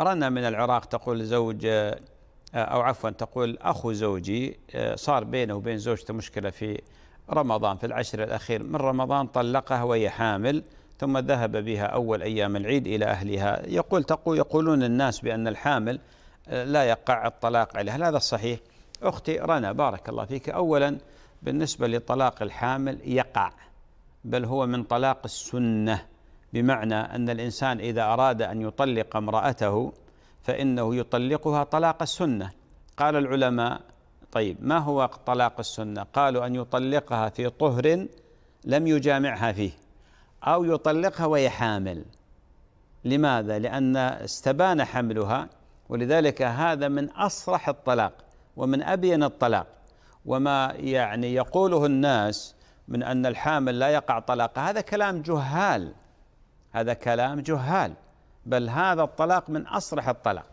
رنا من العراق تقول زوج آه، أو عفوا تقول أخو زوجي آه، صار بينه وبين زوجته مشكلة في رمضان في العشر الأخير من رمضان طلقها وهي حامل ثم ذهب بها أول أيام العيد إلى أهلها يقول تقول يقولون الناس بأن الحامل آه، لا يقع الطلاق عليه هل هذا صحيح أختي رنا بارك الله فيك أولا بالنسبة لطلاق الحامل يقع بل هو من طلاق السنة بمعنى أن الإنسان إذا أراد أن يطلق امرأته فإنه يطلقها طلاق السنة قال العلماء طيب ما هو طلاق السنة قالوا أن يطلقها في طهر لم يجامعها فيه أو يطلقها وهي حامل لماذا لأن استبان حملها ولذلك هذا من أصرح الطلاق ومن أبين الطلاق وما يعني يقوله الناس من أن الحامل لا يقع طلاق هذا كلام جهال هذا كلام جهال بل هذا الطلاق من أصرح الطلاق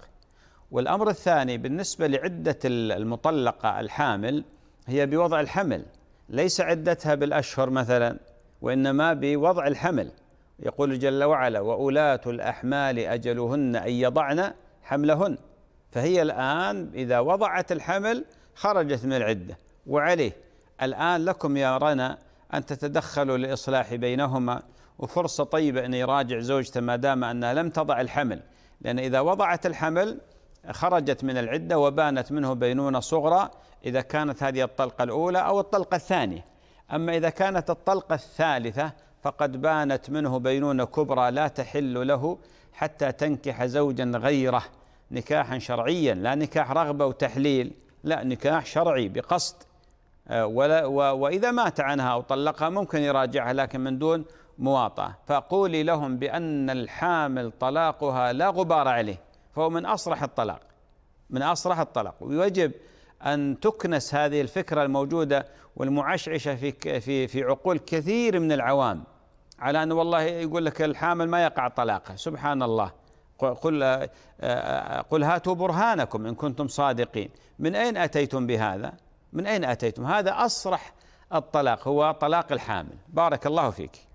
والأمر الثاني بالنسبة لعدة المطلقة الحامل هي بوضع الحمل ليس عدتها بالأشهر مثلا وإنما بوضع الحمل يقول جل وعلا وأولاة الأحمال أجلهن أن يضعن حملهن فهي الآن إذا وضعت الحمل خرجت من العدة وعليه الآن لكم يا رنا أن تتدخلوا لإصلاح بينهما وفرصة طيبة أن يراجع زوجته ما دام أنها لم تضع الحمل لأن إذا وضعت الحمل خرجت من العدة وبانت منه بينونة صغرى إذا كانت هذه الطلقة الأولى أو الطلقة الثانية أما إذا كانت الطلقة الثالثة فقد بانت منه بينونة كبرى لا تحل له حتى تنكح زوجا غيره نكاحا شرعيا لا نكاح رغبة وتحليل لا نكاح شرعي بقصد آه، ولا وإذا مات عنها أو طلقها ممكن يراجعها لكن من دون مواطأة فقولي لهم بأن الحامل طلاقها لا غبار عليه فهو من أصرح الطلاق من أصرح الطلاق ويجب أن تكنس هذه الفكرة الموجودة والمعشعشة في في في عقول كثير من العوام على أنه والله يقول لك الحامل ما يقع طلاقه سبحان الله قل قل هاتوا برهانكم إن كنتم صادقين من أين أتيتم بهذا من أين أتيتم هذا أصرح الطلاق هو طلاق الحامل بارك الله فيك